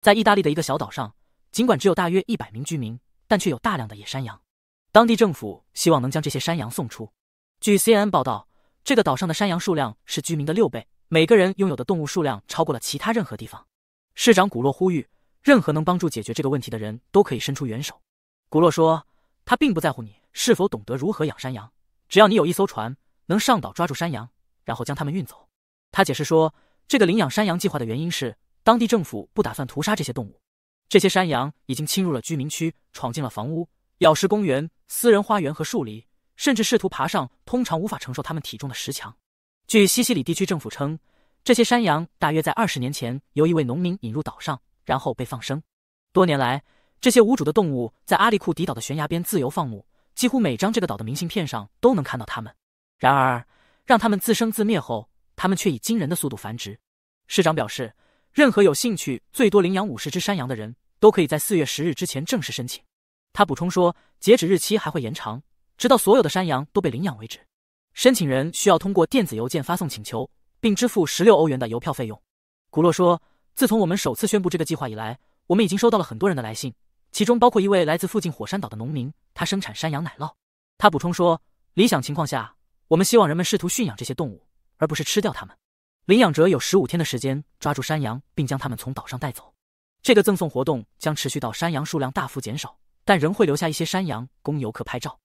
在意大利的一个小岛上，尽管只有大约一百名居民，但却有大量的野山羊。当地政府希望能将这些山羊送出。据 CNN 报道，这个岛上的山羊数量是居民的六倍，每个人拥有的动物数量超过了其他任何地方。市长古洛呼吁，任何能帮助解决这个问题的人都可以伸出援手。古洛说：“他并不在乎你是否懂得如何养山羊，只要你有一艘船，能上岛抓住山羊，然后将它们运走。”他解释说，这个领养山羊计划的原因是。当地政府不打算屠杀这些动物。这些山羊已经侵入了居民区，闯进了房屋，咬食公园、私人花园和树林，甚至试图爬上通常无法承受它们体重的石墙。据西西里地区政府称，这些山羊大约在二十年前由一位农民引入岛上，然后被放生。多年来，这些无主的动物在阿利库迪岛的悬崖边自由放牧，几乎每张这个岛的明信片上都能看到它们。然而，让它们自生自灭后，它们却以惊人的速度繁殖。市长表示。任何有兴趣最多领养五十只山羊的人都可以在四月十日之前正式申请。他补充说，截止日期还会延长，直到所有的山羊都被领养为止。申请人需要通过电子邮件发送请求，并支付十六欧元的邮票费用。古洛说：“自从我们首次宣布这个计划以来，我们已经收到了很多人的来信，其中包括一位来自附近火山岛的农民，他生产山羊奶酪。”他补充说：“理想情况下，我们希望人们试图驯养这些动物，而不是吃掉它们。”领养者有十五天的时间抓住山羊，并将它们从岛上带走。这个赠送活动将持续到山羊数量大幅减少，但仍会留下一些山羊供游客拍照。